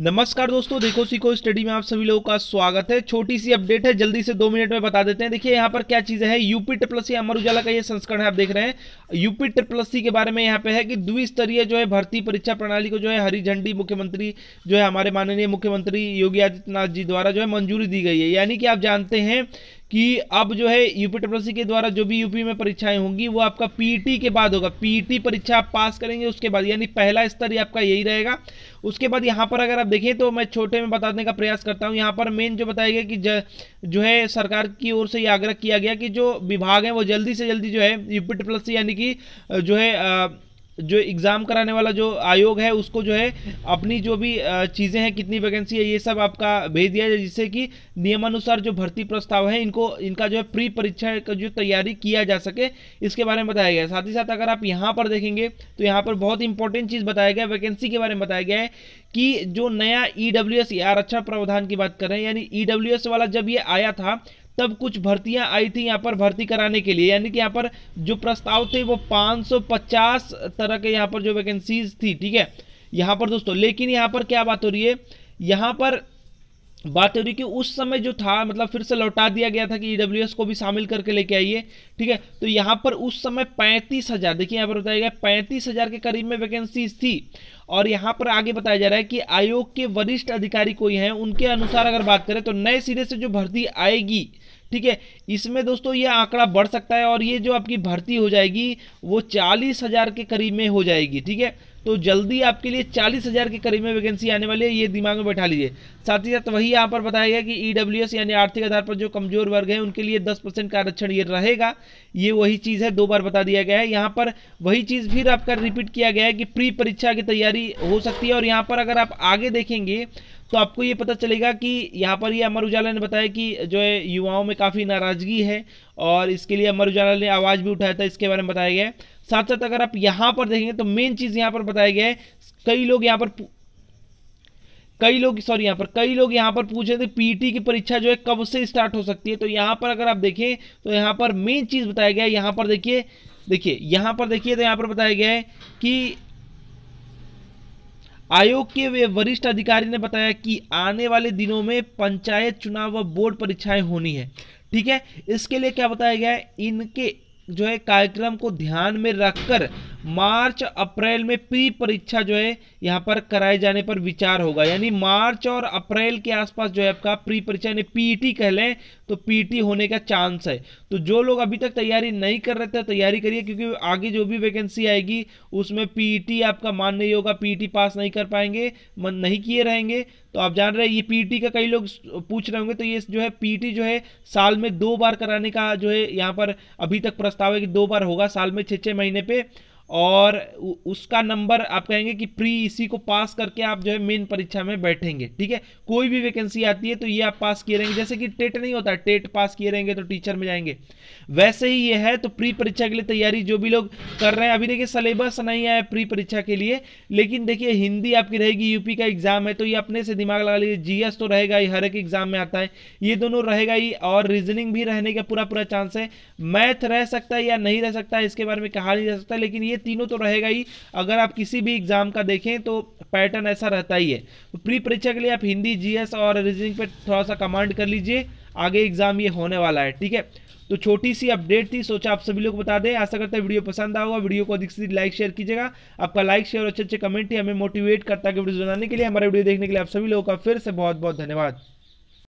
नमस्कार दोस्तों देखो सीखो स्टडी में आप सभी लोगों का स्वागत है छोटी सी अपडेट है जल्दी से दो मिनट में बता देते हैं देखिए यहाँ पर क्या चीज़ें हैं यूपी ट्रिपल सी अमर उजाला का ये संस्करण है आप देख रहे हैं यूपी ट्रिपल सी के बारे में यहाँ पे है कि द्विस्तरीय जो है भर्ती परीक्षा प्रणाली को जो है हरी झंडी मुख्यमंत्री जो है हमारे माननीय मुख्यमंत्री योगी आदित्यनाथ जी द्वारा जो है मंजूरी दी गई है यानी कि आप जानते हैं कि अब जो है यूपी ट्रिपल के द्वारा जो भी यूपी में परीक्षाएं होंगी वो आपका पीटी e के बाद होगा पीटी e परीक्षा आप पास करेंगे उसके बाद यानी पहला स्तर आपका यही रहेगा उसके बाद यहाँ पर अगर आप देखें तो मैं छोटे में बताने का प्रयास करता हूँ यहाँ पर मेन जो बताया गया कि ज, जो है सरकार की ओर से ये आग्रह किया गया कि जो विभाग है वो जल्दी से जल्दी जो है यूपी सी यानी कि जो है आ, जो एग्ज़ाम कराने वाला जो आयोग है उसको जो है अपनी जो भी चीज़ें हैं कितनी वैकेंसी है ये सब आपका भेज दिया जाए जिससे कि नियमानुसार जो भर्ती प्रस्ताव है इनको इनका जो है प्री परीक्षा का जो तैयारी किया जा सके इसके बारे में बताया गया साथ ही साथ अगर आप यहाँ पर देखेंगे तो यहाँ पर बहुत इंपॉर्टेंट चीज़ बताया गया वैकेंसी के बारे में बताया गया है कि जो नया ई डब्ल्यू एस आरक्षण प्रावधान की बात कर रहे हैं यानी ई डब्ल्यू एस वाला जब ये आया था तब कुछ भर्तियां आई थी यहाँ पर भर्ती कराने के लिए यानी कि यहाँ पर जो प्रस्ताव थे वो 550 तरह के यहाँ पर जो वैकेंसीज थी ठीक है यहाँ पर दोस्तों लेकिन यहाँ पर क्या बात हो रही है यहाँ पर बात हो रही कि उस समय जो था मतलब फिर से लौटा दिया गया था कि ई e को भी शामिल करके लेके आइए ठीक है तो यहाँ पर उस समय पैंतीस हज़ार देखिए यहाँ पर बताया गया पैंतीस हज़ार के करीब में वैकेंसीज थी और यहाँ पर आगे बताया जा रहा है कि आयोग के वरिष्ठ अधिकारी कोई हैं उनके अनुसार अगर बात करें तो नए सिरे से जो भर्ती आएगी ठीक है इसमें दोस्तों ये आंकड़ा बढ़ सकता है और ये जो आपकी भर्ती हो जाएगी वो चालीस हज़ार के करीब में हो जाएगी ठीक है तो जल्दी आपके लिए चालीस हज़ार के करीब में वैकेंसी आने वाली है ये दिमाग में बैठा लीजिए साथ ही साथ वही यहाँ पर बताया गया कि ई e यानी आर्थिक आधार पर जो कमजोर वर्ग है उनके लिए दस परसेंट का आरक्षण ये रहेगा ये वही चीज़ है दो बार बता दिया गया है यहाँ पर वही चीज़ फिर आपका रिपीट किया गया है कि प्री परीक्षा की तैयारी हो सकती है और यहाँ पर अगर आप आगे देखेंगे तो आपको ये पता चलेगा कि यहाँ पर ये अमर उजाला ने बताया कि जो है युवाओं में काफ़ी नाराज़गी है और इसके लिए अमर उजाला ने आवाज़ भी उठाया था इसके बारे में बताया गया है साथ साथ अगर आप यहाँ पर देखेंगे तो मेन चीज़ यहाँ पर बताया गया है कई लोग यहाँ पर कई लोग सॉरी यहाँ पर कई लोग यहाँ पर पूछ रहे थे पीटी की परीक्षा जो है कब से स्टार्ट हो सकती है तो यहाँ पर अगर आप देखें तो यहाँ पर मेन चीज़ बताया गया है यहाँ पर देखिए देखिए यहाँ पर देखिए तो यहाँ पर बताया गया है कि आयोग के वे वरिष्ठ अधिकारी ने बताया कि आने वाले दिनों में पंचायत चुनाव व बोर्ड परीक्षाएं होनी है ठीक है इसके लिए क्या बताया गया है इनके जो है कार्यक्रम को ध्यान में रखकर मार्च अप्रैल में प्री परीक्षा जो है यहाँ पर कराए जाने पर विचार होगा यानी मार्च और अप्रैल के आसपास जो है आपका प्री परीक्षा यानी टी कह लें तो टी होने का चांस है तो जो लोग अभी तक तैयारी नहीं कर रहे थे तैयारी करिए क्योंकि आगे जो भी वैकेंसी आएगी उसमें टी आपका मान नहीं होगा टी पास नहीं कर पाएंगे मन नहीं किए रहेंगे तो आप जान रहे हैं ये टी का कई लोग पूछ रहे होंगे तो ये जो है टी जो है साल में दो बार कराने का जो है यहाँ पर अभी तक प्रस्ताव है कि दो बार होगा साल में छः छः महीने पर और उसका नंबर आप कहेंगे कि प्री इसी को पास करके आप जो है मेन परीक्षा में बैठेंगे ठीक है कोई भी वैकेंसी आती है तो ये आप पास किए रहेंगे जैसे कि टेट नहीं होता टेट पास किए रहेंगे तो टीचर में जाएंगे वैसे ही ये है तो प्री परीक्षा के लिए तैयारी जो भी लोग कर रहे हैं अभी देखिए सिलेबस नहीं आया प्री परीक्षा के लिए लेकिन देखिए हिंदी आपकी रहेगी यूपी का एग्जाम है तो ये अपने से दिमाग लगा लीजिए जी तो रहेगा ही हर एक एग्जाम में आता है ये दोनों रहेगा ही और रीजनिंग भी रहने का पूरा पूरा चांस है मैथ रह सकता है या नहीं रह सकता इसके बारे में कहा नहीं जा सकता लेकिन ये तीनों तो रहेगा ही अगर आप किसी भी एग्जाम का देखें तो पैटर्न ऐसा रहता ही है तो प्री परीक्षा के लिए आप हिंदी जीएस और रीजनिंग पे थोड़ा सा कमांड कर लीजिए आगे एग्जाम ये होने वाला है ठीक है तो छोटी सी अपडेट थी सोचा आप सभी लोग बता दें आशा करता है वीडियो पसंद आऊगा वीडियो को अधिक से लाइक शेयर कीजिएगा आपका लाइक शेयर और अच्छे अच्छे कमेंट ही हमें मोटिवेट करता है वीडियो बनाने के लिए हमारे वीडियो देखने के लिए आप सभी लोगों का फिर से बहुत बहुत धन्यवाद